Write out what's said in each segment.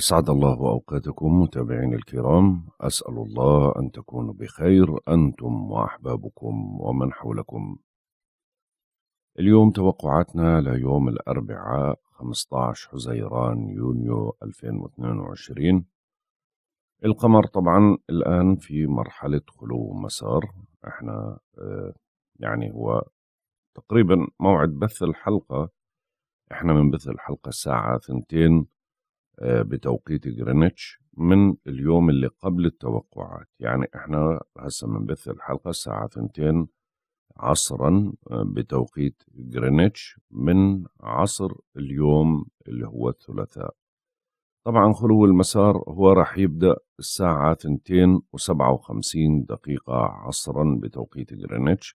أسعد الله أوقاتكم متابعين الكرام أسأل الله أن تكونوا بخير أنتم وأحبابكم ومن حولكم اليوم توقعاتنا ليوم الأربعاء 15 حزيران يونيو 2022 القمر طبعا الآن في مرحلة خلو مسار احنا آه، يعني هو تقريبا موعد بث الحلقة احنا من بث الحلقة الساعة ثنتين آه، بتوقيت جرينتش من اليوم اللي قبل التوقعات يعني احنا هسه بنبث الحلقة الساعة ثنتين عصرا آه، بتوقيت جرينتش من عصر اليوم اللي هو الثلاثاء طبعا خلو المسار هو راح يبدأ الساعة ثنتين وسبعة وخمسين دقيقة عصرا بتوقيت جرينتش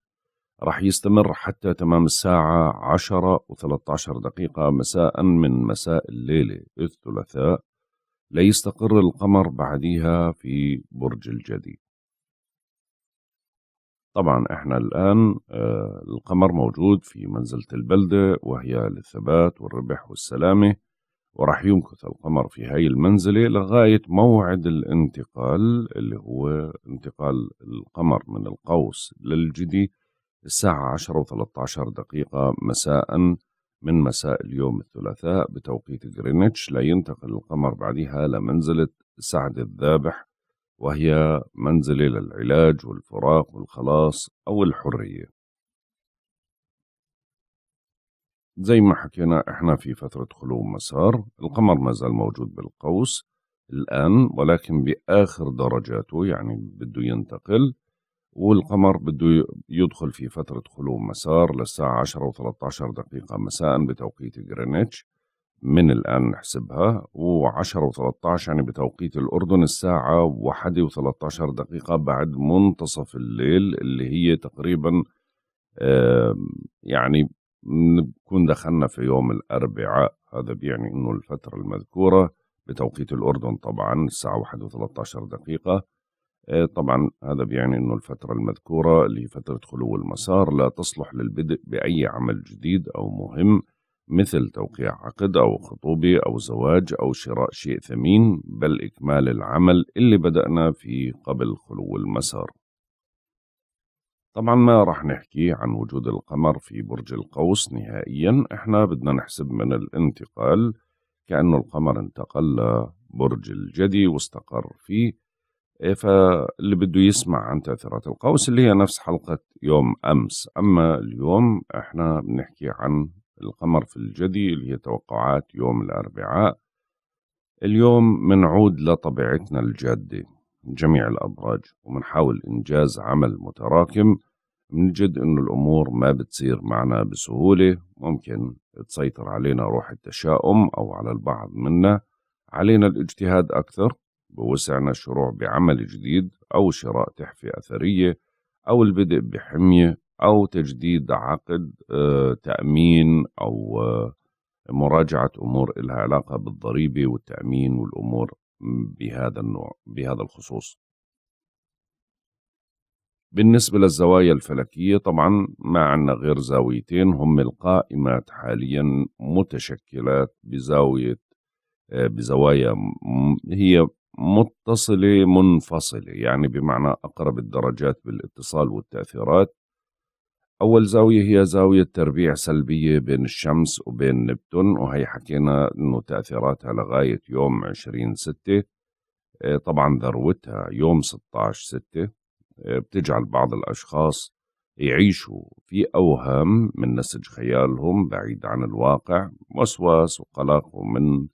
راح يستمر حتى تمام الساعة 10 و13 دقيقة مساء من مساء الليلة الثلاثاء ليستقر القمر بعديها في برج الجدي طبعا احنا الآن آه، القمر موجود في منزلة البلدة وهي للثبات والربح والسلامة وراح يمكث القمر في هاي المنزلة لغاية موعد الانتقال اللي هو انتقال القمر من القوس للجدي الساعة 10 و 13 دقيقة مساء من مساء اليوم الثلاثاء بتوقيت غرينتش ينتقل القمر بعدها لمنزلة سعد الذابح وهي منزلة للعلاج والفراق والخلاص أو الحرية زي ما حكينا إحنا في فترة خلو مسار القمر ما زال موجود بالقوس الآن ولكن بآخر درجاته يعني بده ينتقل والقمر بده يدخل في فترة خلو مسار للساعة 10 و13 دقيقة مساء بتوقيت جرينتش من الآن نحسبها و10 و13 يعني بتوقيت الأردن الساعة 1 و13 دقيقة بعد منتصف الليل اللي هي تقريبا يعني نكون دخلنا في يوم الأربعاء هذا بيعني أنه الفترة المذكورة بتوقيت الأردن طبعا الساعة 1 و13 دقيقة آه، طبعا هذا بيعني أنه الفترة المذكورة اللي هي فترة خلو المسار لا تصلح للبدء بأي عمل جديد أو مهم مثل توقيع عقد أو خطوبة أو زواج أو شراء شيء ثمين بل إكمال العمل اللي بدأنا فيه قبل خلو المسار طبعا ما رح نحكي عن وجود القمر في برج القوس نهائيا احنا بدنا نحسب من الانتقال كأنه القمر انتقل لبرج الجدي واستقر فيه فاللي بده يسمع عن تأثيرات القوس اللي هي نفس حلقة يوم أمس أما اليوم إحنا بنحكي عن القمر في الجدي اللي هي توقعات يوم الأربعاء اليوم منعود لطبيعتنا الجادة من جميع الأبراج ومنحاول إنجاز عمل متراكم منجد إنه الأمور ما بتصير معنا بسهولة ممكن تسيطر علينا روح التشاؤم أو على البعض منا علينا الاجتهاد أكثر بوسعنا الشروع بعمل جديد أو شراء تحفة أثرية أو البدء بحمية أو تجديد عقد آه، تأمين أو آه، مراجعة أمور إلها علاقة بالضريبة والتأمين والأمور بهذا النوع بهذا الخصوص بالنسبة للزوايا الفلكية طبعا ما عندنا غير زاويتين هم القائمات حاليا متشكلات بزاوية آه، بزوايا هي متصلة منفصلة يعني بمعنى أقرب الدرجات بالاتصال والتأثيرات أول زاوية هي زاوية تربيع سلبية بين الشمس وبين نبتون وهي حكينا أنه تأثيراتها لغاية يوم 20 ستة آه، طبعا ذروتها يوم 16 ستة آه، بتجعل بعض الأشخاص يعيشوا في أوهام من نسج خيالهم بعيد عن الواقع وسواس وقلق ومن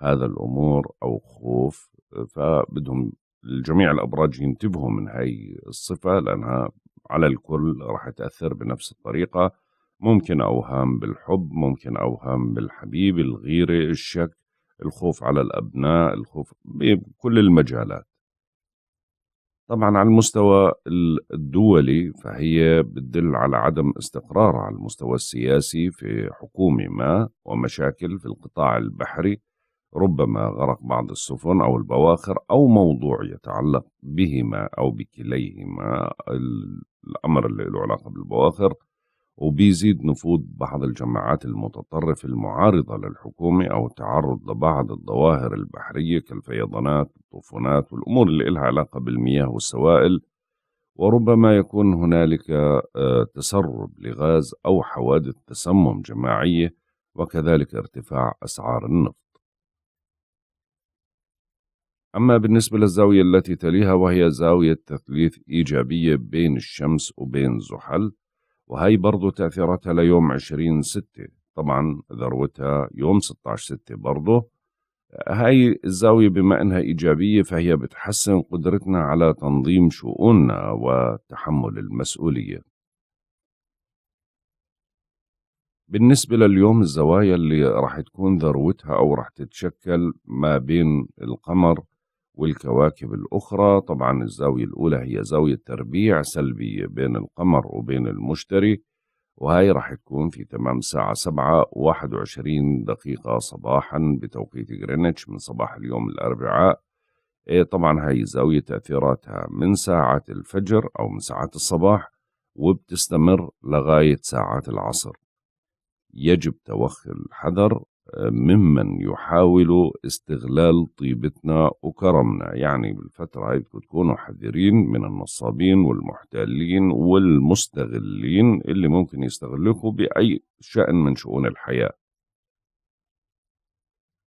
هذا الأمور أو خوف فبدهم الجميع الابراج ينتبهوا من هاي الصفه لانها على الكل راح تاثر بنفس الطريقه ممكن اوهام بالحب ممكن اوهام بالحبيب الغيره الشك الخوف على الابناء الخوف بكل المجالات طبعا على المستوى الدولي فهي بتدل على عدم استقرار على المستوى السياسي في حكومة ما ومشاكل في القطاع البحري ربما غرق بعض السفن أو البواخر أو موضوع يتعلق بهما أو بكليهما الأمر اللي له علاقة بالبواخر وبيزيد نفوذ بعض الجماعات المتطرفة المعارضة للحكومة أو التعرض لبعض الظواهر البحرية كالفيضانات والطوفانات والأمور اللي لها علاقة بالمياه والسوائل وربما يكون هنالك آه، تسرب لغاز أو حوادث تسمم جماعية وكذلك ارتفاع أسعار النفط أما بالنسبة للزاوية التي تليها وهي زاوية تثليث إيجابية بين الشمس وبين زحل وهي برضو تأثيراتها ليوم 20 ستة طبعا ذروتها يوم 16 ستة برضو هاي الزاوية بما أنها إيجابية فهي بتحسن قدرتنا على تنظيم شؤوننا وتحمل المسؤولية بالنسبة لليوم الزوايا اللي راح تكون ذروتها أو راح تتشكل ما بين القمر والكواكب الأخرى طبعا الزاوية الأولى هي زاوية تربيع سلبية بين القمر وبين المشتري وهي راح تكون في تمام الساعة سبعة واحد وعشرين دقيقة صباحا بتوقيت غرينتش من صباح اليوم الأربعاء إيه، طبعا هاي زاوية تأثيراتها من ساعات الفجر أو من ساعات الصباح وبتستمر لغاية ساعات العصر يجب توخي الحذر ممن يحاولوا استغلال طيبتنا وكرمنا يعني بالفترة هاي تكونوا حذرين من النصابين والمحتالين والمستغلين اللي ممكن يستغلكوا بأي شأن من شؤون الحياة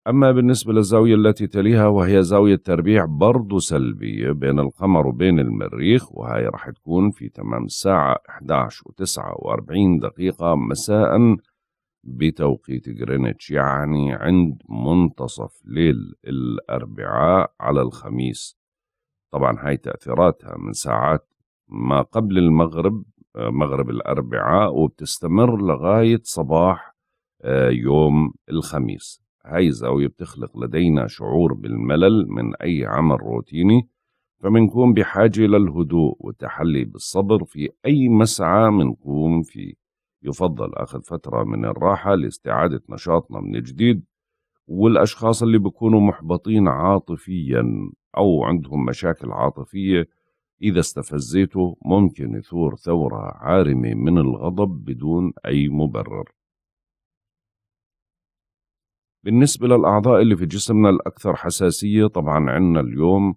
أما بالنسبة للزاوية التي تليها وهي زاوية تربيع برضو سلبية بين القمر وبين المريخ وهي راح تكون في تمام الساعة 11 و49 دقيقة مساءً بتوقيت جرينتش يعني عند منتصف ليل الأربعاء على الخميس طبعا هاي تأثيراتها من ساعات ما قبل المغرب آه، مغرب الأربعاء وبتستمر لغاية صباح آه، يوم الخميس هاي الزاوية بتخلق لدينا شعور بالملل من أي عمل روتيني فمنكون بحاجة للهدوء والتحلي بالصبر في أي مسعى منقوم فيه يفضل أخذ فترة من الراحة لاستعادة نشاطنا من جديد والأشخاص اللي بيكونوا محبطين عاطفيا أو عندهم مشاكل عاطفية إذا استفزيته ممكن يثور ثورة عارمة من الغضب بدون أي مبرر بالنسبة للأعضاء اللي في جسمنا الأكثر حساسية طبعا عنا اليوم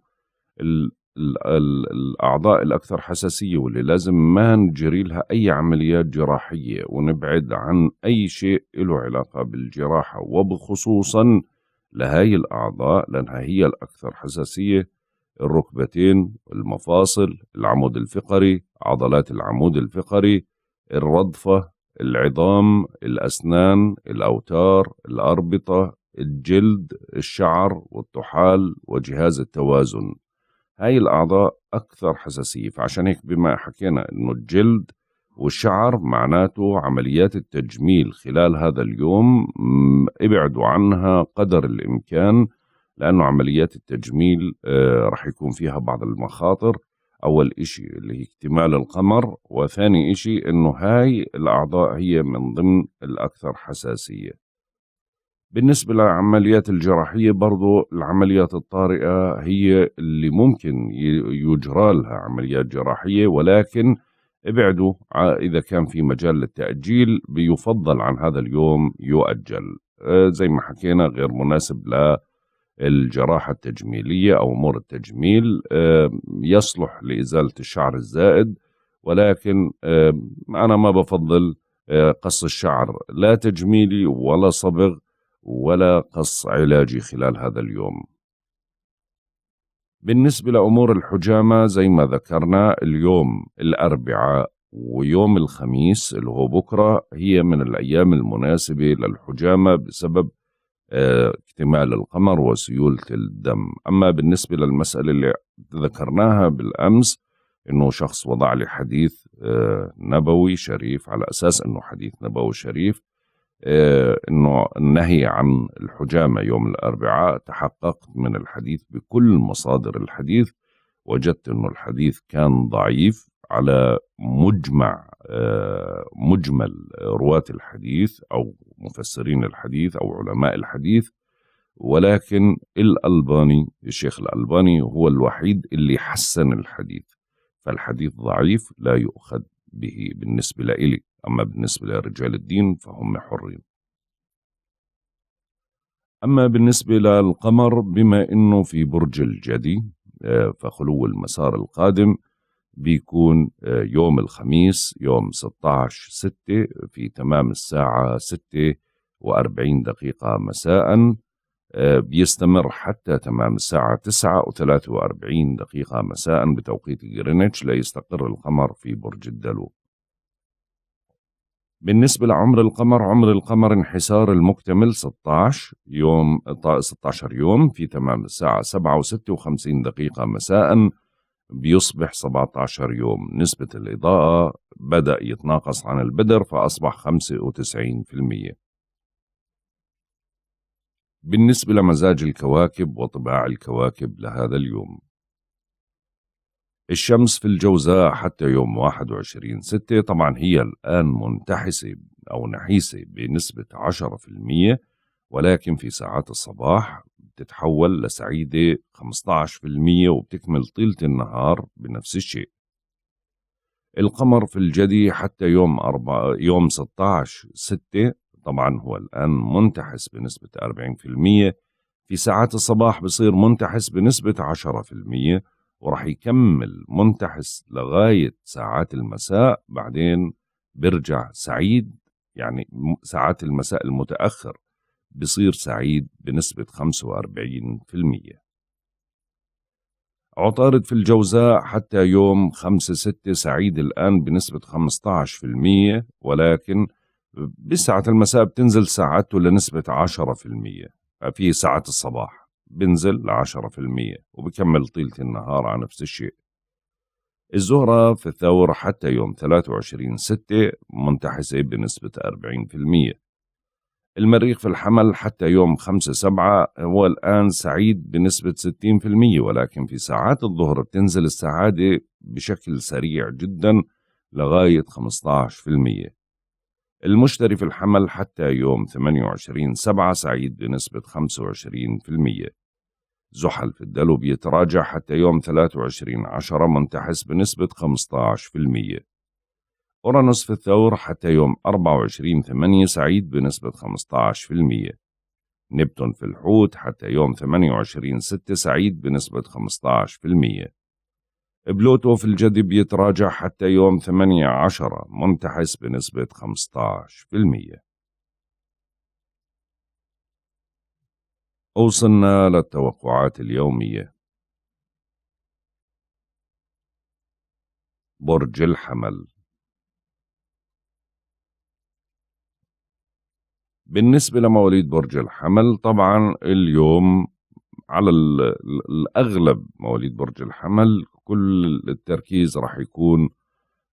الاعضاء الاكثر حساسيه واللي لازم ما نجري لها اي عمليات جراحيه ونبعد عن اي شيء له علاقه بالجراحه وبخصوصا لهي الاعضاء لانها هي الاكثر حساسيه الركبتين المفاصل العمود الفقري عضلات العمود الفقري الرضفه العظام الاسنان الاوتار الاربطه الجلد الشعر والطحال وجهاز التوازن هاي الأعضاء أكثر حساسية فعشان هيك بما حكينا إنه الجلد والشعر معناته عمليات التجميل خلال هذا اليوم ابعدوا عنها قدر الإمكان لأنه عمليات التجميل آه، رح يكون فيها بعض المخاطر أول إشي اللي هي اكتمال القمر وثاني إشي إنه هاي الأعضاء هي من ضمن الأكثر حساسية بالنسبة للعمليات الجراحية برضو العمليات الطارئة هي اللي ممكن يجرى لها عمليات جراحية ولكن ابعدوا إذا كان في مجال للتأجيل بيفضل عن هذا اليوم يؤجل آه، زي ما حكينا غير مناسب للجراحة التجميلية أو أمور التجميل آه، يصلح لإزالة الشعر الزائد ولكن آه، أنا ما بفضل قص الشعر لا تجميلي ولا صبغ ولا قص علاجي خلال هذا اليوم بالنسبة لأمور الحجامة زي ما ذكرنا اليوم الأربعاء ويوم الخميس اللي هو بكرة هي من الأيام المناسبة للحجامة بسبب اكتمال آه، القمر وسيولة الدم أما بالنسبة للمسألة اللي ذكرناها بالأمس أنه شخص وضع لي حديث آه، نبوي شريف على أساس أنه حديث نبوي شريف آه، انه النهي عن الحجامه يوم الاربعاء تحققت من الحديث بكل مصادر الحديث وجدت انه الحديث كان ضعيف على مجمع آه، مجمل رواة الحديث او مفسرين الحديث او علماء الحديث ولكن الألباني الشيخ الألباني هو الوحيد اللي حسن الحديث فالحديث ضعيف لا يؤخذ به بالنسبة لإلي أما بالنسبة لرجال الدين فهم حرين أما بالنسبة للقمر بما أنه في برج الجدي آه، فخلو المسار القادم بيكون آه، يوم الخميس يوم 16 6 في تمام الساعة 6 و40 دقيقة مساء آه، بيستمر حتى تمام الساعة 9 و43 دقيقة مساء بتوقيت غرينتش ليستقر القمر في برج الدلو بالنسبة لعمر القمر عمر القمر انحسار المكتمل 16 يوم 16 يوم في تمام الساعة 7 و56 دقيقة مساء بيصبح 17 يوم نسبة الإضاءة بدأ يتناقص عن البدر فأصبح 95% بالنسبة لمزاج الكواكب وطباع الكواكب لهذا اليوم الشمس في الجوزاء حتى يوم 21 ستة طبعا هي الآن منتحسة أو نحيسة بنسبة 10% ولكن في ساعات الصباح بتتحول لسعيدة 15% وبتكمل طيلة النهار بنفس الشيء القمر في الجدي حتى يوم أربع يوم 16 ستة طبعا هو الآن منتحس بنسبة 40% في ساعات الصباح بصير منتحس بنسبة 10% وراح يكمل منتحس لغاية ساعات المساء بعدين بيرجع سعيد يعني ساعات المساء المتأخر بصير سعيد بنسبة 45% عطارد في الجوزاء حتى يوم 5-6 سعيد الآن بنسبة 15% ولكن بساعة المساء بتنزل ساعته لنسبة 10% في ساعة الصباح بنزل لعشرة في المية وبكمل طيلة النهار على نفس الشيء الزهرة في الثور حتى يوم 23 ستة منتحسة بنسبة 40% المريخ في الحمل حتى يوم 5 سبعة هو الآن سعيد بنسبة 60% ولكن في ساعات الظهر بتنزل السعادة بشكل سريع جدا لغاية 15% المشتري في الحمل حتى يوم 28 سبعة سعيد بنسبة 25% زحل في الدلو بيتراجع حتى يوم 23 عشرة منتحس بنسبة 15% أورانوس في الثور حتى يوم 24 8 سعيد بنسبة 15% نبتون في الحوت حتى يوم 28 6 سعيد بنسبة 15% بلوتو في الجدي بيتراجع حتى يوم 8 10 منتحس بنسبة 15% وصلنا للتوقعات اليومية برج الحمل بالنسبة لمواليد برج الحمل طبعا اليوم على الأغلب مواليد برج الحمل كل التركيز راح يكون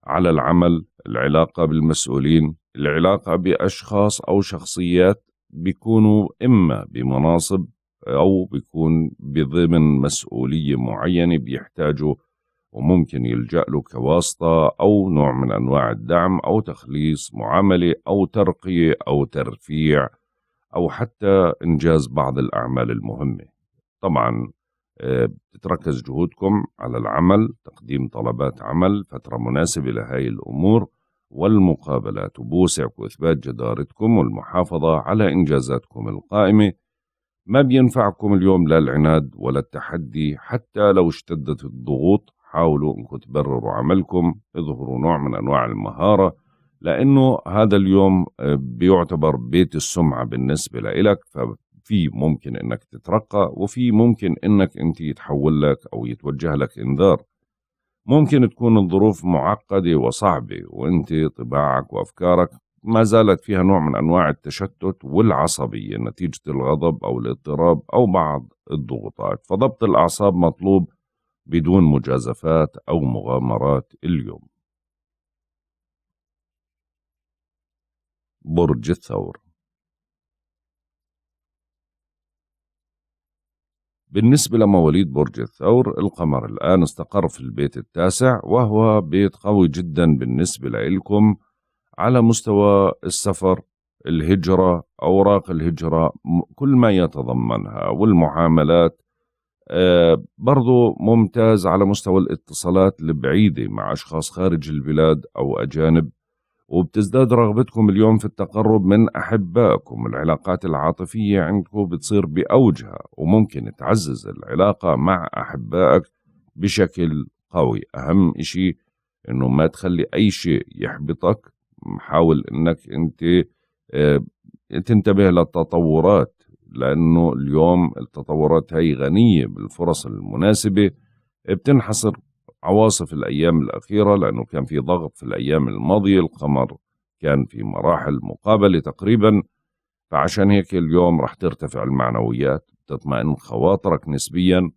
على العمل العلاقة بالمسؤولين العلاقة بأشخاص أو شخصيات بيكونوا إما بمناصب أو بيكون بضمن مسؤولية معينة بيحتاجوا وممكن يلجأ له كواسطة أو نوع من أنواع الدعم أو تخليص معاملة أو ترقية أو ترفيع أو حتى إنجاز بعض الأعمال المهمة طبعا آه، تركز جهودكم على العمل تقديم طلبات عمل فترة مناسبة لهاي الأمور والمقابلات بوسع وإثبات جدارتكم والمحافظة على إنجازاتكم القائمة ما بينفعكم اليوم لا العناد ولا التحدي حتى لو اشتدت الضغوط حاولوا انكم تبرروا عملكم اظهروا نوع من انواع المهارة لانه هذا اليوم آه، بيعتبر بيت السمعة بالنسبة لإلك في ممكن انك تترقى وفي ممكن انك انت يتحول لك او يتوجه لك انذار ممكن تكون الظروف معقدة وصعبة وانت طباعك وافكارك ما زالت فيها نوع من انواع التشتت والعصبية نتيجة الغضب او الاضطراب او بعض الضغوطات فضبط الاعصاب مطلوب بدون مجازفات او مغامرات اليوم برج الثور بالنسبة لمواليد برج الثور القمر الآن استقر في البيت التاسع وهو بيت قوي جدا بالنسبة لإلكم على مستوى السفر الهجرة أوراق الهجرة كل ما يتضمنها والمعاملات آه، برضو ممتاز على مستوى الاتصالات البعيدة مع أشخاص خارج البلاد أو أجانب وبتزداد رغبتكم اليوم في التقرب من أحبائكم العلاقات العاطفية عندكم بتصير بأوجها وممكن تعزز العلاقة مع أحبائك بشكل قوي أهم إشي إنه ما تخلي أي شيء يحبطك حاول إنك أنت آه، تنتبه للتطورات لأنه اليوم التطورات هي غنية بالفرص المناسبة بتنحصر عواصف الأيام الأخيرة لأنه كان في ضغط في الأيام الماضية القمر كان في مراحل مقابلة تقريبا فعشان هيك اليوم رح ترتفع المعنويات تطمئن خواطرك نسبيا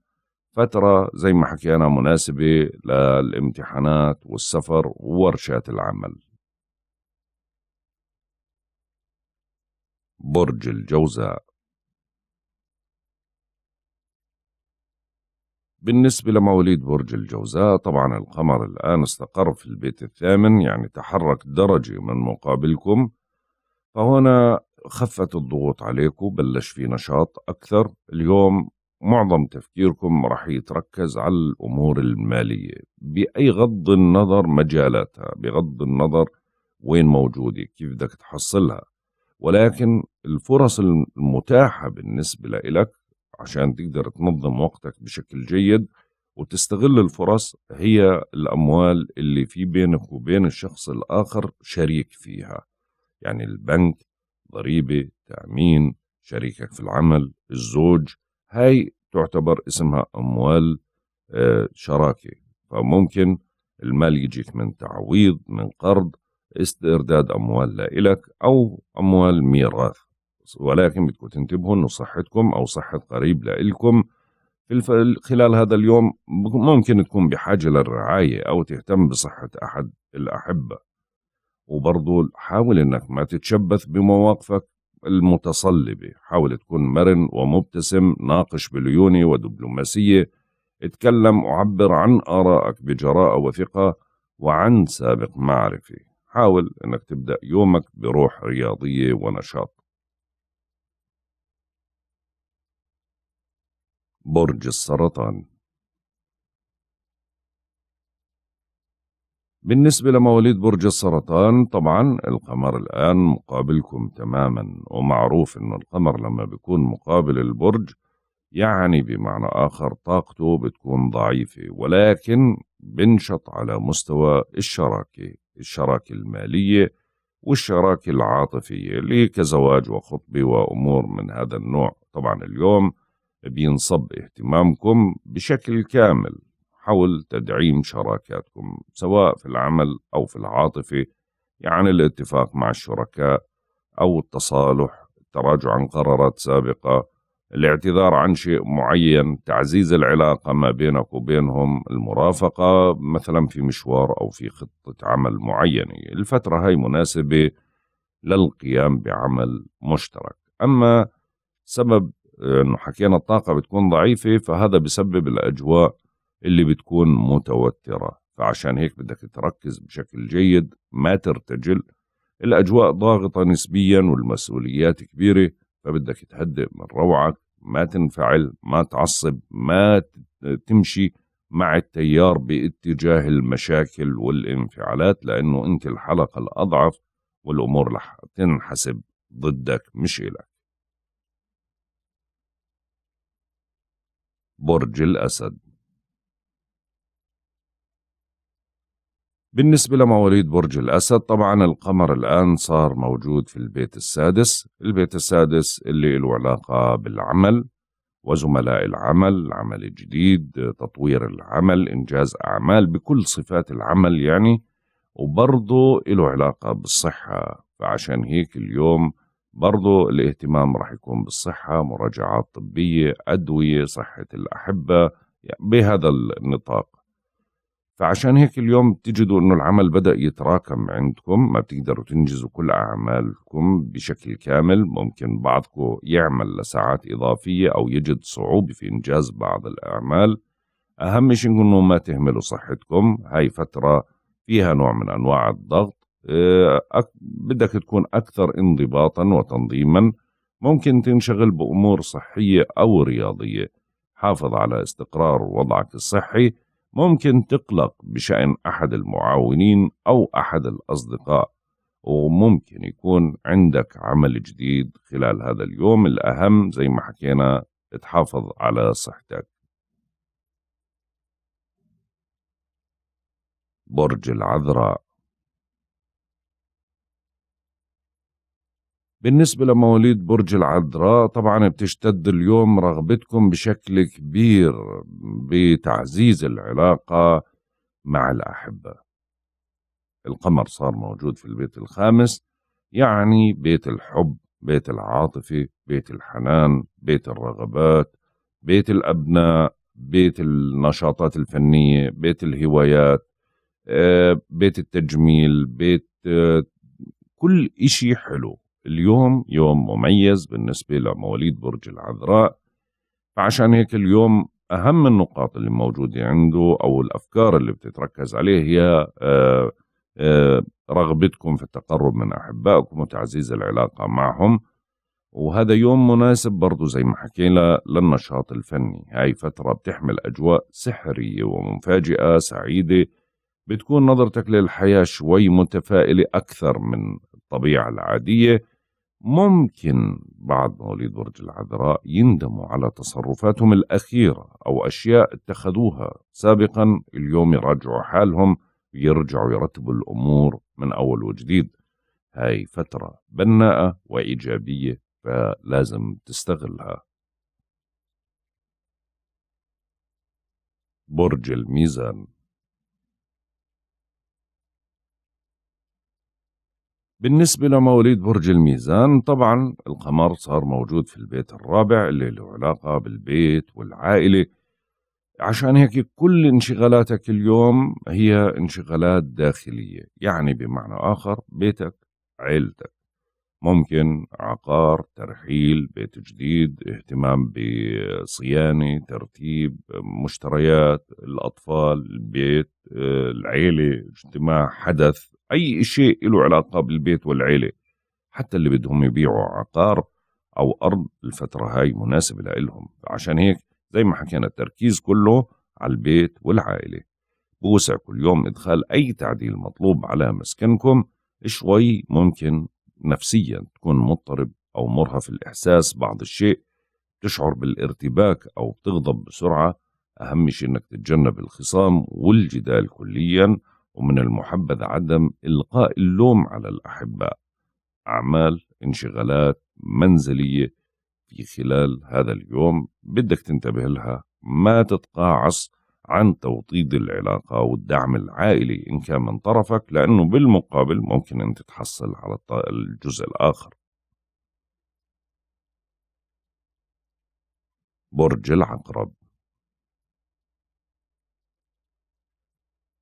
فترة زي ما حكينا مناسبة للامتحانات والسفر وورشات العمل برج الجوزاء بالنسبة لمواليد برج الجوزاء طبعا القمر الآن استقر في البيت الثامن يعني تحرك درجة من مقابلكم فهنا خفت الضغوط عليكم بلش في نشاط أكثر اليوم معظم تفكيركم رح يتركز على الأمور المالية بأي غض النظر مجالاتها بغض النظر وين موجودة كيف بدك تحصلها ولكن الفرص المتاحة بالنسبة لك عشان تقدر تنظم وقتك بشكل جيد وتستغل الفرص هي الأموال اللي في بينك وبين الشخص الآخر شريك فيها يعني البنك ضريبة تأمين شريكك في العمل الزوج هاي تعتبر اسمها أموال آه، شراكة فممكن المال يجيك من تعويض من قرض استرداد أموال لإلك أو أموال ميراث ولكن بدكم تنتبهوا انه صحتكم او صحة قريب لإلكم في الف... خلال هذا اليوم ممكن تكون بحاجة للرعاية أو تهتم بصحة أحد الأحبة وبرضو حاول أنك ما تتشبث بمواقفك المتصلبة حاول تكون مرن ومبتسم ناقش بليونة ودبلوماسية اتكلم وعبر عن آرائك بجراءة وثقة وعن سابق معرفة حاول أنك تبدأ يومك بروح رياضية ونشاط برج السرطان بالنسبة لمواليد برج السرطان طبعا القمر الآن مقابلكم تماما ومعروف إنه القمر لما بيكون مقابل البرج يعني بمعنى آخر طاقته بتكون ضعيفة ولكن بنشط على مستوى الشراكة الشراكة المالية والشراكة العاطفية اللي كزواج وخطبة وأمور من هذا النوع طبعا اليوم بينصب اهتمامكم بشكل كامل حول تدعيم شراكاتكم سواء في العمل أو في العاطفة يعني الاتفاق مع الشركاء أو التصالح التراجع عن قرارات سابقة الاعتذار عن شيء معين تعزيز العلاقة ما بينك وبينهم المرافقة مثلا في مشوار أو في خطة عمل معينة الفترة هاي مناسبة للقيام بعمل مشترك أما سبب انه حكينا الطاقه بتكون ضعيفه فهذا بسبب الاجواء اللي بتكون متوتره فعشان هيك بدك تركز بشكل جيد ما ترتجل الاجواء ضاغطه نسبيا والمسؤوليات كبيره فبدك تهدئ من روعك ما تنفعل ما تعصب ما تمشي مع التيار باتجاه المشاكل والانفعالات لانه انت الحلقه الاضعف والامور رح تنحسب ضدك مش الك برج الأسد بالنسبة لمواليد برج الأسد طبعا القمر الآن صار موجود في البيت السادس البيت السادس اللي له علاقة بالعمل وزملاء العمل العمل الجديد تطوير العمل إنجاز أعمال بكل صفات العمل يعني وبرضه له علاقة بالصحة فعشان هيك اليوم برضو الاهتمام راح يكون بالصحة مراجعات طبية أدوية صحة الأحبة يعني بهذا النطاق فعشان هيك اليوم بتجدوا انه العمل بدا يتراكم عندكم ما بتقدروا تنجزوا كل اعمالكم بشكل كامل ممكن بعضكم يعمل لساعات اضافيه او يجد صعوبه في انجاز بعض الاعمال اهم شيء انه ما تهملوا صحتكم هاي فتره فيها نوع من انواع الضغط آه، بدك تكون أكثر انضباطا وتنظيما ممكن تنشغل بأمور صحية أو رياضية حافظ على استقرار وضعك الصحي ممكن تقلق بشأن أحد المعاونين أو أحد الأصدقاء وممكن يكون عندك عمل جديد خلال هذا اليوم الأهم زي ما حكينا تحافظ على صحتك برج العذراء بالنسبة لمواليد برج العذراء طبعا بتشتد اليوم رغبتكم بشكل كبير بتعزيز العلاقة مع الأحبة القمر صار موجود في البيت الخامس يعني بيت الحب بيت العاطفة بيت الحنان بيت الرغبات بيت الأبناء بيت النشاطات الفنية بيت الهوايات آه، بيت التجميل بيت آه، كل إشي حلو اليوم يوم مميز بالنسبة لمواليد برج العذراء فعشان هيك اليوم أهم النقاط اللي موجودة عنده أو الأفكار اللي بتتركز عليه هي آه، آه، رغبتكم في التقرب من أحبائكم وتعزيز العلاقة معهم وهذا يوم مناسب برضو زي ما حكينا للنشاط الفني هاي فترة بتحمل أجواء سحرية ومفاجئة سعيدة بتكون نظرتك للحياة شوي متفائلة أكثر من الطبيعة العادية ممكن بعض مواليد برج العذراء يندموا على تصرفاتهم الأخيرة أو أشياء اتخذوها سابقا اليوم يراجعوا حالهم ويرجعوا يرتبوا الأمور من أول وجديد هاي فترة بناءة وإيجابية فلازم تستغلها برج الميزان بالنسبة لمواليد برج الميزان طبعا القمر صار موجود في البيت الرابع اللي له علاقة بالبيت والعائلة عشان هيك كل انشغالاتك اليوم هي انشغالات داخلية يعني بمعنى آخر بيتك عيلتك ممكن عقار ترحيل بيت جديد اهتمام بصيانة ترتيب مشتريات الأطفال البيت العيلة اجتماع حدث أي شيء له علاقة بالبيت والعيلة حتى اللي بدهم يبيعوا عقار أو أرض الفترة هاي مناسبة لإلهم عشان هيك زي ما حكينا التركيز كله على البيت والعائلة بوسع كل يوم إدخال أي تعديل مطلوب على مسكنكم شوي ممكن نفسيا تكون مضطرب أو مرهف الإحساس بعض الشيء تشعر بالارتباك أو بتغضب بسرعة أهم شيء أنك تتجنب الخصام والجدال كليا ومن المحبذ عدم إلقاء اللوم على الأحباء أعمال انشغالات منزلية في خلال هذا اليوم بدك تنتبه لها ما تتقاعس عن توطيد العلاقة والدعم العائلي إن كان من طرفك لأنه بالمقابل ممكن أن تتحصل على الجزء الآخر برج العقرب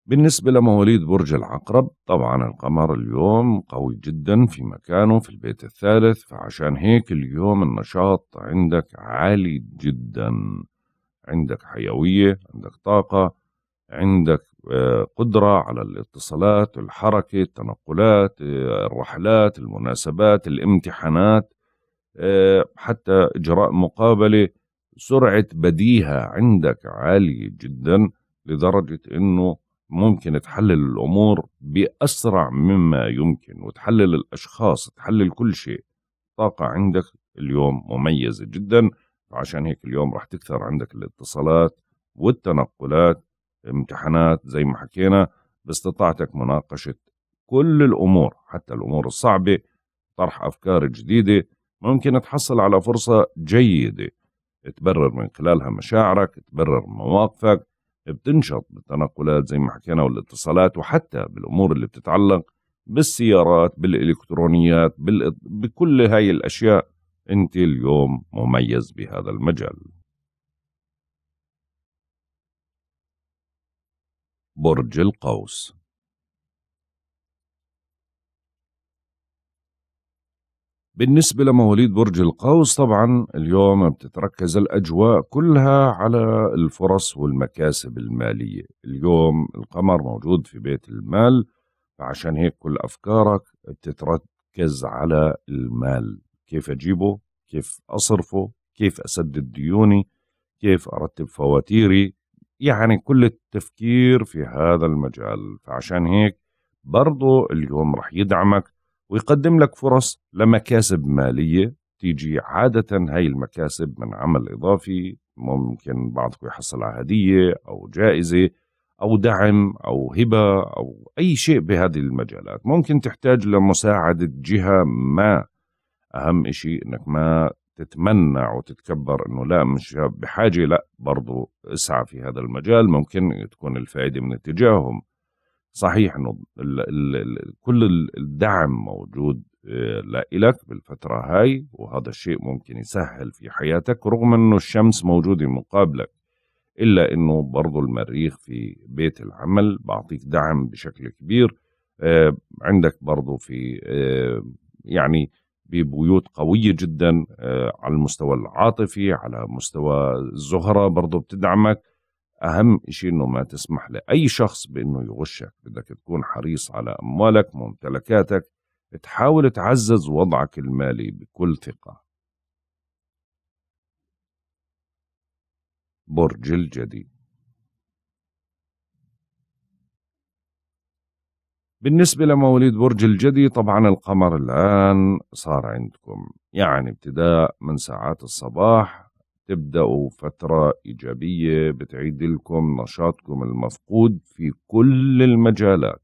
بالنسبة لمواليد برج العقرب طبعا القمر اليوم قوي جدا في مكانه في البيت الثالث فعشان هيك اليوم النشاط عندك عالي جدا عندك حيوية عندك طاقة عندك آه، قدرة على الاتصالات الحركة التنقلات آه، الرحلات المناسبات الامتحانات آه، حتى إجراء مقابلة سرعة بديهة عندك عالية جدا لدرجة أنه ممكن تحلل الأمور بأسرع مما يمكن وتحلل الأشخاص تحلل كل شيء طاقه عندك اليوم مميزة جدا عشان هيك اليوم راح تكثر عندك الاتصالات والتنقلات امتحانات زي ما حكينا باستطاعتك مناقشة كل الأمور حتى الأمور الصعبة طرح أفكار جديدة ممكن تحصل على فرصة جيدة تبرر من خلالها مشاعرك تبرر مواقفك بتنشط بالتنقلات زي ما حكينا والاتصالات وحتى بالأمور اللي بتتعلق بالسيارات بالإلكترونيات بالإط... بكل هاي الأشياء أنت اليوم مميز بهذا المجال برج القوس بالنسبة لمواليد برج القوس طبعا اليوم بتتركز الأجواء كلها على الفرص والمكاسب المالية اليوم القمر موجود في بيت المال فعشان هيك كل أفكارك بتتركز على المال كيف أجيبه كيف أصرفه كيف أسدد ديوني كيف أرتب فواتيري يعني كل التفكير في هذا المجال فعشان هيك برضو اليوم رح يدعمك ويقدم لك فرص لمكاسب مالية تيجي عادة هاي المكاسب من عمل إضافي ممكن بعضكم يحصل على هدية أو جائزة أو دعم أو هبة أو أي شيء بهذه المجالات ممكن تحتاج لمساعدة جهة ما أهم شيء أنك ما تتمنع وتتكبر أنه لا مش بحاجة لا برضو اسعى في هذا المجال ممكن تكون الفائدة من اتجاههم صحيح انه كل الدعم موجود آه، لإلك بالفترة هاي وهذا الشيء ممكن يسهل في حياتك رغم انه الشمس موجودة مقابلك الا انه برضو المريخ في بيت العمل بعطيك دعم بشكل كبير آه، عندك برضو في آه، يعني ببيوت قوية جدا على المستوى العاطفي على مستوى الزهرة برضو بتدعمك اهم شيء انه ما تسمح لاي شخص بانه يغشك بدك تكون حريص على اموالك ممتلكاتك تحاول تعزز وضعك المالي بكل ثقه برج الجدي بالنسبة لمواليد برج الجدي طبعا القمر الآن صار عندكم يعني ابتداء من ساعات الصباح تبدأوا فترة إيجابية بتعيد لكم نشاطكم المفقود في كل المجالات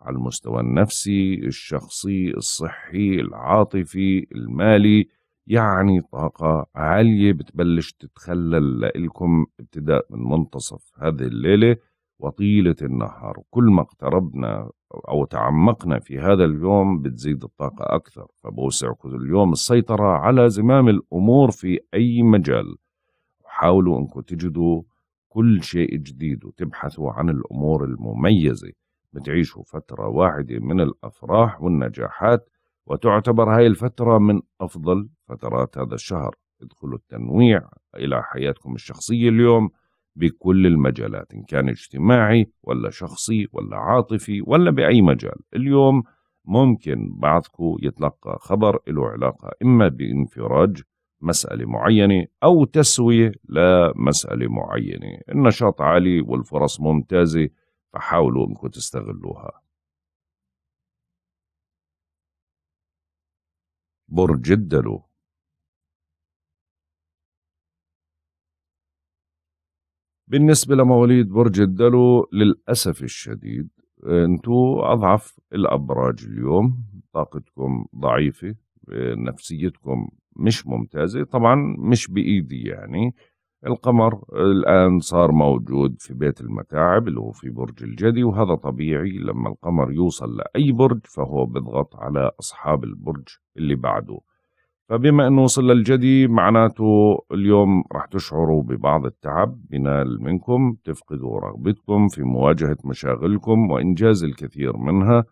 على المستوى النفسي الشخصي الصحي العاطفي المالي يعني طاقة عالية بتبلش تتخلل لإلكم ابتداء من منتصف هذه الليلة وطيلة النهار كل ما اقتربنا أو تعمقنا في هذا اليوم بتزيد الطاقة أكثر فبوسع كل اليوم السيطرة على زمام الأمور في أي مجال وحاولوا أنكم تجدوا كل شيء جديد وتبحثوا عن الأمور المميزة بتعيشوا فترة واحدة من الأفراح والنجاحات وتعتبر هاي الفترة من أفضل فترات هذا الشهر ادخلوا التنويع إلى حياتكم الشخصية اليوم بكل المجالات إن كان اجتماعي ولا شخصي ولا عاطفي ولا بأي مجال اليوم ممكن بعضكم يتلقى خبر له علاقة إما بانفراج مسألة معينة أو تسوية لمسألة معينة النشاط عالي والفرص ممتازة فحاولوا أنكم تستغلوها برج الدلو بالنسبة لمواليد برج الدلو للأسف الشديد انتو أضعف الأبراج اليوم طاقتكم ضعيفة نفسيتكم مش ممتازة طبعا مش بإيدي يعني القمر الآن صار موجود في بيت المتاعب اللي هو في برج الجدي وهذا طبيعي لما القمر يوصل لأي برج فهو بيضغط على أصحاب البرج اللي بعده فبما انه وصل للجدي معناته اليوم رح تشعروا ببعض التعب بنال منكم تفقدوا رغبتكم في مواجهة مشاغلكم وإنجاز الكثير منها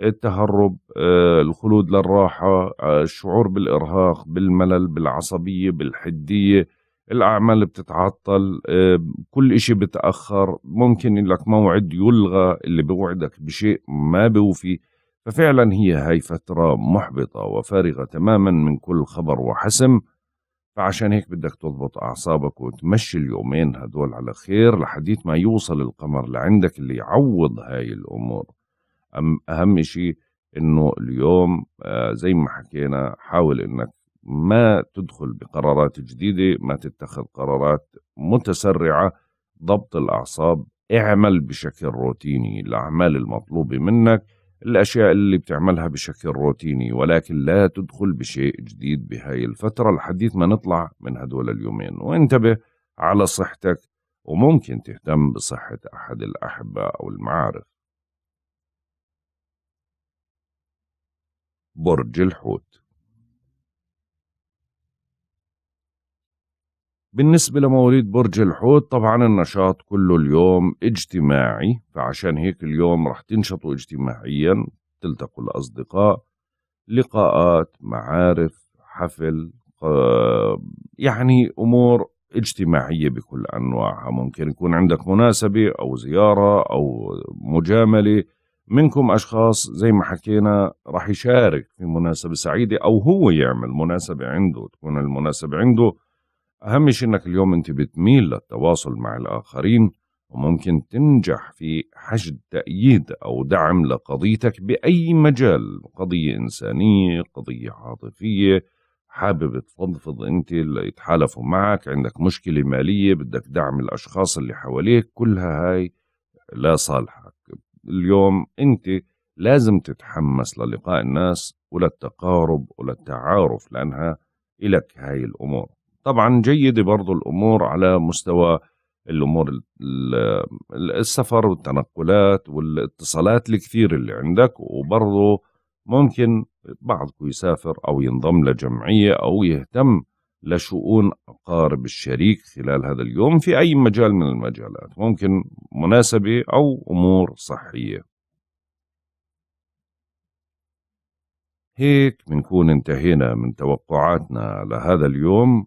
التهرب آه، الخلود للراحة آه، الشعور بالإرهاق بالملل بالعصبية بالحدية الأعمال بتتعطل آه، كل إشي بتأخر ممكن لك موعد يلغى اللي بوعدك بشيء ما بوفي ففعلا هي هاي فترة محبطة وفارغة تماما من كل خبر وحسم فعشان هيك بدك تضبط أعصابك وتمشي اليومين هدول على خير لحديت ما يوصل القمر لعندك اللي يعوض هاي الأمور أم أهم شيء إنه اليوم آه، زي ما حكينا حاول إنك ما تدخل بقرارات جديدة ما تتخذ قرارات متسرعة ضبط الأعصاب اعمل بشكل روتيني الأعمال المطلوبة منك الأشياء اللي بتعملها بشكل روتيني ولكن لا تدخل بشيء جديد بهاي الفترة لحديث ما نطلع من هدول اليومين وانتبه على صحتك وممكن تهتم بصحة أحد الأحبة أو المعارف برج الحوت بالنسبة لمواليد برج الحوت طبعا النشاط كله اليوم اجتماعي فعشان هيك اليوم رح تنشطوا اجتماعيا تلتقوا الأصدقاء لقاءات معارف حفل آه، يعني أمور اجتماعية بكل أنواعها ممكن يكون عندك مناسبة أو زيارة أو مجاملة منكم أشخاص زي ما حكينا راح يشارك في مناسبة سعيدة أو هو يعمل مناسبة عنده تكون المناسبة عنده أهم شيء إنك اليوم أنت بتميل للتواصل مع الآخرين وممكن تنجح في حشد تأييد أو دعم لقضيتك بأي مجال قضية إنسانية قضية عاطفية حابب تفضفض أنت اللي يتحالفوا معك عندك مشكلة مالية بدك دعم الأشخاص اللي حواليك كلها هاي لا صالحك اليوم أنت لازم تتحمس للقاء الناس وللتقارب وللتعارف لأنها إلك هاي الأمور طبعا جيده برضو الأمور على مستوى الأمور السفر والتنقلات والاتصالات الكثير اللي عندك وبرضو ممكن بعضكم يسافر أو ينضم لجمعية أو يهتم لشؤون أقارب الشريك خلال هذا اليوم في أي مجال من المجالات ممكن مناسبة أو أمور صحية هيك بنكون انتهينا من توقعاتنا لهذا اليوم